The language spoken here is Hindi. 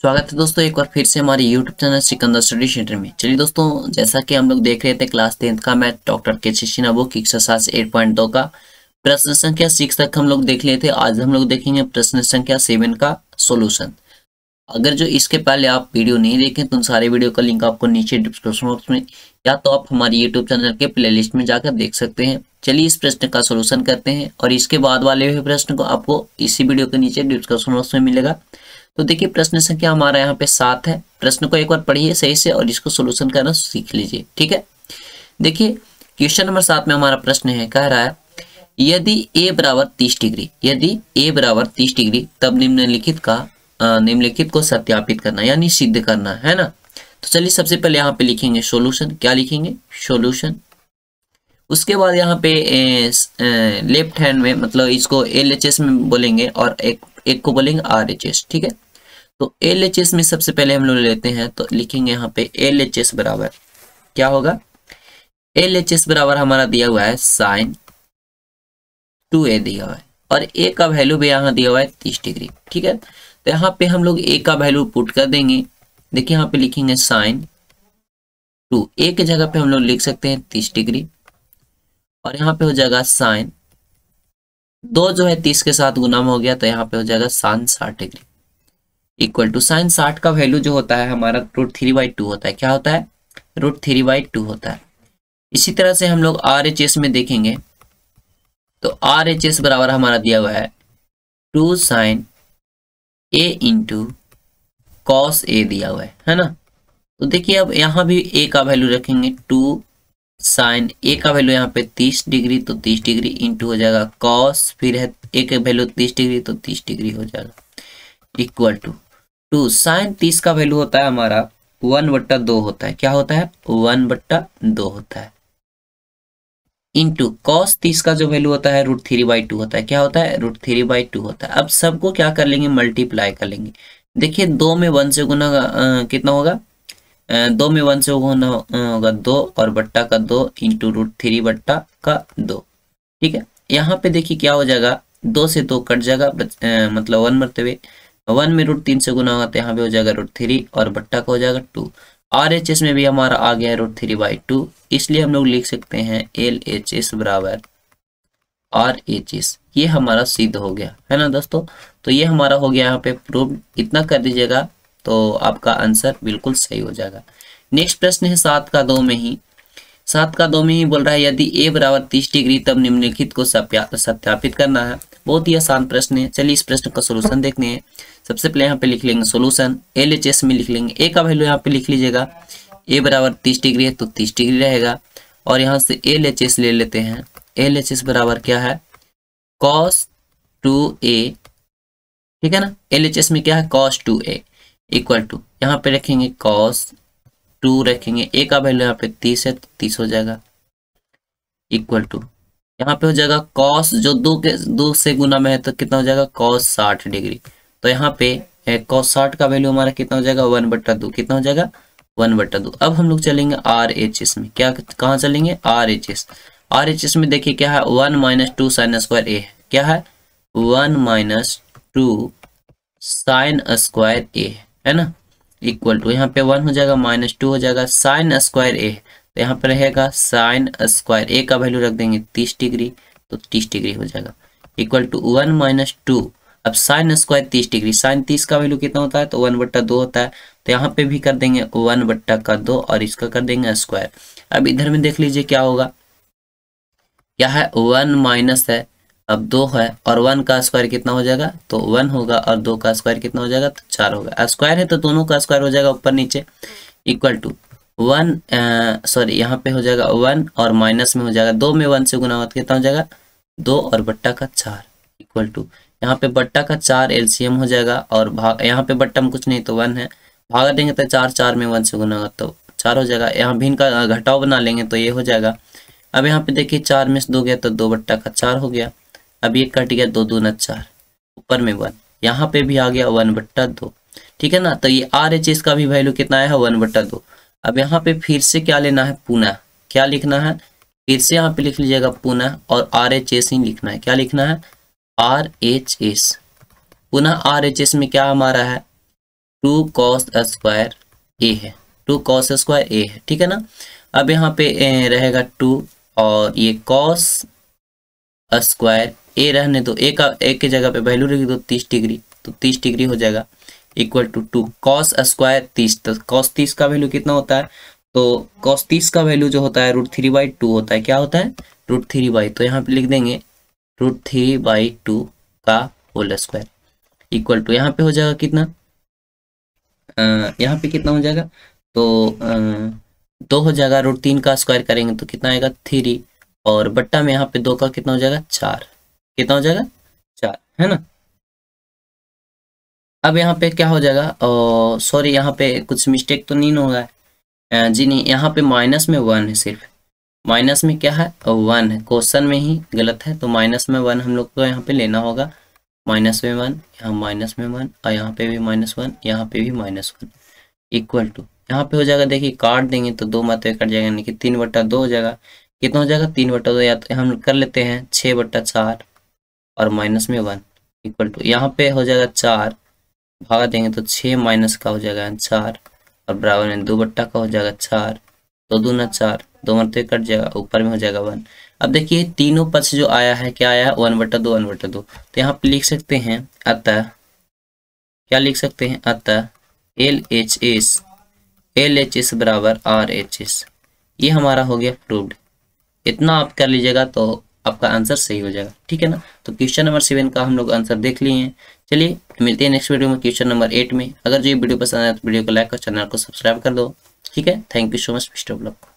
स्वागत है दोस्तों एक बार फिर से हमारे YouTube channel Sikandar study centre में चलिए दोस्तों जैसा कि हम लोग देख रहे थे क्लास टेंथ का मैथ डॉक्टर के शिशिना बुक एक्सरसाइज एट पॉइंट दो का प्रश्न संख्या सिक्स तक हम लोग देख लिए थे आज हम लोग देखेंगे प्रश्न संख्या सेवन का सोल्यूशन अगर जो इसके पहले आप वीडियो नहीं देखें तो उन सारे वीडियो का लिंक आपको नीचे डिस्क्रिप्शन बॉक्स में या तो आप हमारे यूट्यूब चैनल के प्ले में जाकर देख सकते हैं चलिए इस प्रश्न का सोल्यूशन करते हैं और इसके बाद वाले प्रश्न को आपको इसी वीडियो के नीचे डिस्क्रिप्शन बॉक्स में मिलेगा तो देखिए प्रश्न संख्या हमारा यहाँ पे सात है प्रश्न को एक बार पढ़िए सही से और इसको सोल्यूशन करना सीख लीजिए ठीक है देखिए क्वेश्चन नंबर सात में हमारा प्रश्न है कह रहा है यदि ए बराबर तीस डिग्री यदि ए बराबर तीस डिग्री तब निम्नलिखित का निम्नलिखित को सत्यापित करना यानी सिद्ध करना है ना तो चलिए सबसे पहले यहाँ पे लिखेंगे सोल्यूशन क्या लिखेंगे सोल्यूशन उसके बाद यहाँ पे लेफ्ट हैंड में मतलब इसको एल एच एस में बोलेंगे और एक एक को बोलेंगे आर एच एस ठीक है तो एल एच एस में सबसे पहले हम लोग लेते हैं तो लिखेंगे यहाँ पे एल एच एस बराबर क्या होगा एल एच एस बराबर हमारा दिया हुआ है साइन टू ए दिया हुआ है और ए का वैल्यू भी यहाँ दिया हुआ है तीस डिग्री ठीक है तो यहाँ पे हम लोग ए का वैल्यू पुट कर देंगे देखिए यहाँ पे लिखेंगे साइन टू ए के जगह पे हम लोग लिख सकते हैं तीस डिग्री और यहाँ पे हो जाएगा साइन दो जो है तीस के साथ गुना हो गया तो यहाँ पे हो जाएगा साइन साठ डिग्री इक्वल टू साइन साठ का वैल्यू जो होता है हमारा रूट थ्री बाई टू होता है क्या होता है रूट थ्री बाई टू होता है इसी तरह से हम लोग आर एच एस में देखेंगे तो आर एच एस बराबर हमारा दिया हुआ है two sine A into cos A दिया हुआ है है ना तो देखिए अब यहाँ भी ए का वैल्यू रखेंगे टू साइन ए का वैल्यू यहाँ पे तीस डिग्री तो तीस डिग्री इंटू हो जाएगा कॉस फिर है ए का वैल्यू तीस डिग्री तो तीस डिग्री हो जाएगा इक्वल टू टू साइन तीस का वैल्यू होता है हमारा वन बट्टा दो होता है क्या होता है वन बट्टा दो होता है इंटू कॉस तीस का जो वैल्यू होता है रूट थ्री बाई टू होता है क्या होता है रूट थ्री बाई टू होता है अब सबको क्या कर लेंगे मल्टीप्लाई कर लेंगे देखिए दो में वन से गुना कितना होगा आ, दो में वन से गुना होगा दो और बट्टा का दो इंटू रूट थ्री बट्टा का दो ठीक है यहाँ पे देखिए क्या हो जाएगा दो से दो कट जाएगा मतलब वन मरते हुए वन में रूट तीन से गुना होगा तो यहाँ पे हो जाएगा रूट थ्री और बट्टा का हो जाएगा टू आर एच एस में भी हमारा आ गया है रूट थ्री बाई टू इसलिए हम लोग लिख सकते हैं एल एच एस बराबर आर एच एस ये हमारा सिद्ध हो गया है ना दोस्तों तो ये हमारा हो गया यहाँ पे प्रूव इतना कर दीजिएगा तो आपका आंसर बिल्कुल सही हो जाएगा नेक्स्ट प्रश्न है सात का दो में ही सात का दो में ही बोल रहा है यदि ए बराबर तीस डिग्री तब निम्नलिखित को सत्यापित करना है बहुत ही आसान प्रश्न है चलिए इस प्रश्न का सोल्यूशन देखते हैं सबसे पहले यहाँ पे लिख लेंगे सोल्यूशन एल एच एस में लिख लेंगे ए का वैल्यू यहाँ पे लिख लीजिएगा ए बराबर तीस डिग्री है तो तीस डिग्री रहेगा और यहाँ से एल एच एस ले लेते हैं एल एच एस बराबर क्या है कॉस टू ए ठीक है ना एल एच एस में क्या है cos two A equal to यहाँ पे रखेंगे कॉस टू रखेंगे ए का वैल्यू यहाँ पे तीस है तो तीस हो जाएगा इक्वल टू यहाँ पे हो जाएगा कॉस जो दो के दो से गुना में है तो कितना हो जाएगा कॉस साठ डिग्री तो यहाँ पे कॉस साठ का वैल्यू हमारा कितना हो जाएगा वन बट्टा दो कितना हो जाएगा वन बट्टा दो अब हम लोग चलेंगे आर एच एस में क्या कहाँ चलेंगे R H S R H S में देखिए क्या है one minus two sine square A क्या है one minus two sine square A है ना इक्वल टू यहाँ पे वन हो जाएगा माइनस टू हो जाएगा साइन स्क्वायर ए तो यहाँ पर रहेगा साइन स्क्वायर ए का वैल्यू रख देंगे तीस डिग्री तो तीस डिग्री हो जाएगा equal to one minus two अब साइन स्क्वायर तीस डिग्री साइन तीस का वैल्यू कितना होता है तो वन बट्टा दो होता है तो यहाँ पे भी कर देंगे वन बट्टा का दो और इसका कर देंगे स्क्वायर अब इधर में देख लीजिए क्या होगा क्या है वन माइनस है अब दो है और वन का स्क्वायर कितना हो जाएगा तो वन होगा और दो का स्क्वायर कितना हो जाएगा तो चार होगा स्क्वायर है तो दोनों का स्क्वायर हो जाएगा ऊपर नीचे इक्वल टू वन सॉरी यहाँ पे हो जाएगा वन और माइनस में हो जाएगा दो में वन से गुना होता कितना हो जाएगा दो और बट्टा का चार इक्वल टू यहाँ पे बट्टा का चार एलसीएम हो जाएगा और भाग यहाँ पे बट्टा में कुछ नहीं तो वन है भागा देंगे तो चार चार में वन से गुना तो चार हो जाएगा यहाँ भिन्न का घटाव बना लेंगे तो ये हो जाएगा अब यहाँ पे देखिए चार में से दो गया तो दो बट्टा का चार हो गया अब ये कट गया दो दो न चार ऊपर में वन यहाँ पे भी आ गया वन बट्टा दो ठीक है ना तो ये आर एच इसका भी वैल्यू कितना आया है वन बट्टा दो अब यहाँ पे फिर से क्या लेना है पुनः क्या लिखना है फिर से यहाँ पे लिख लीजिएगा पुनः और आर एच एस ही लिखना है क्या लिखना है आर एच एस पुनः आर एच एस में क्या हमारा है टू कॉस स्क्वायर ए है टू कॉस स्क्वायर ए है ठीक है ना अब यहाँ पे रहेगा टू और ये कॉस स्क्वायर ए रहने दो ए का ए जगह पे वैल्यू रहेगी तो तीस डिग्री तो तीस डिग्री हो जाएगा equal to two cos square तीस तो कॉस तीस का वैल्यू कितना होता है तो कॉस तीस का वैल्यू जो होता है रूट थ्री बाई टू होता है क्या होता है रूट थ्री बाई तो यहाँ पे लिख देंगे रूट थ्री बाई टू का होल स्क्वायर इक्वल टू यहाँ पे हो जाएगा कितना आ, यहाँ पे कितना हो जाएगा तो आ, दो हो जाएगा रूट तीन का स्क्वायर करेंगे तो कितना आएगा थ्री और बट्टा में यहाँ पे दो का कितना हो जाएगा चार कितना हो जाएगा चार है ना अब यहाँ पे क्या हो जाएगा सॉरी यहाँ पे कुछ मिस्टेक तो नहीं होगा जी नहीं यहाँ पे माइनस में वन है सिर्फ माइनस में क्या है वन है क्वेश्चन में ही गलत है तो माइनस में वन हम लोग को यहाँ पे लेना होगा माइनस में वन यहाँ माइनस में वन और यहाँ पे भी माइनस वन यहाँ पे भी माइनस वन इक्वल टू यहाँ पे हो जाएगा देखिए काट देंगे तो दो मात्र कट जाएगा यानी कि तीन बट्टा दो हो जाएगा कितना हो जाएगा तीन बट्टा दो या तो हम कर लेते हैं छः बट्टा चार और माइनस में वन इक्वल टू यहाँ पे हो जाएगा चार भागा देंगे तो छः माइनस का हो जाएगा चार और बराबर में दो बट्टा का हो जाएगा चार दो न चार दो मरते तो कट जाएगा ऊपर में हो जाएगा वन अब देखिए तीनों पद से जो आया है क्या आया वन बटा दो वन बटा दो तो यहाँ पे लिख सकते हैं अतः क्या लिख सकते हैं अतः L H S L H S बराबर आर एच एस ये हमारा हो गया प्रूव्ड इतना आप कर लीजिएगा तो आपका आंसर सही हो जाएगा ठीक है ना तो क्वेश्चन नंबर सेवन का हम लोग आंसर देख लिए हैं चलिए मिलते हैं नेक्स्ट वीडियो में क्वेश्चन नंबर एट में अगर जो ये वीडियो पसंद आया तो वीडियो को लाइक और चैनल को सब्सक्राइब कर दो ठीक है thank you so much mister block